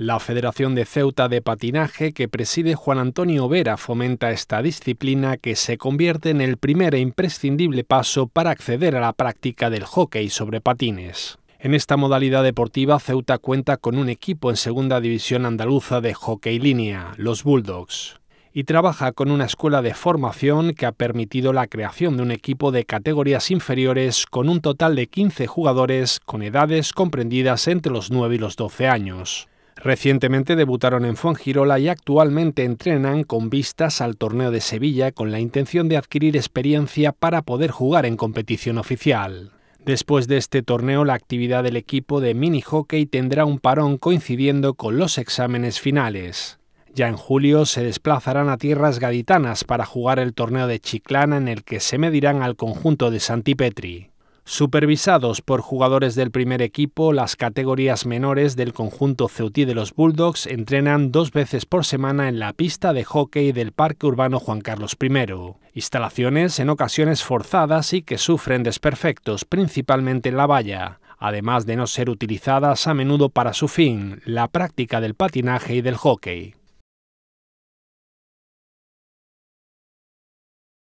La Federación de Ceuta de Patinaje, que preside Juan Antonio Vera, fomenta esta disciplina que se convierte en el primer e imprescindible paso para acceder a la práctica del hockey sobre patines. En esta modalidad deportiva, Ceuta cuenta con un equipo en Segunda División Andaluza de Hockey Línea, los Bulldogs, y trabaja con una escuela de formación que ha permitido la creación de un equipo de categorías inferiores con un total de 15 jugadores con edades comprendidas entre los 9 y los 12 años. Recientemente debutaron en Fongirola y actualmente entrenan con vistas al torneo de Sevilla con la intención de adquirir experiencia para poder jugar en competición oficial. Después de este torneo, la actividad del equipo de mini hockey tendrá un parón coincidiendo con los exámenes finales. Ya en julio se desplazarán a tierras gaditanas para jugar el torneo de Chiclana en el que se medirán al conjunto de Santipetri supervisados por jugadores del primer equipo, las categorías menores del conjunto ceutí de los Bulldogs entrenan dos veces por semana en la pista de hockey del Parque Urbano Juan Carlos I. Instalaciones en ocasiones forzadas y que sufren desperfectos, principalmente en la valla, además de no ser utilizadas a menudo para su fin, la práctica del patinaje y del hockey.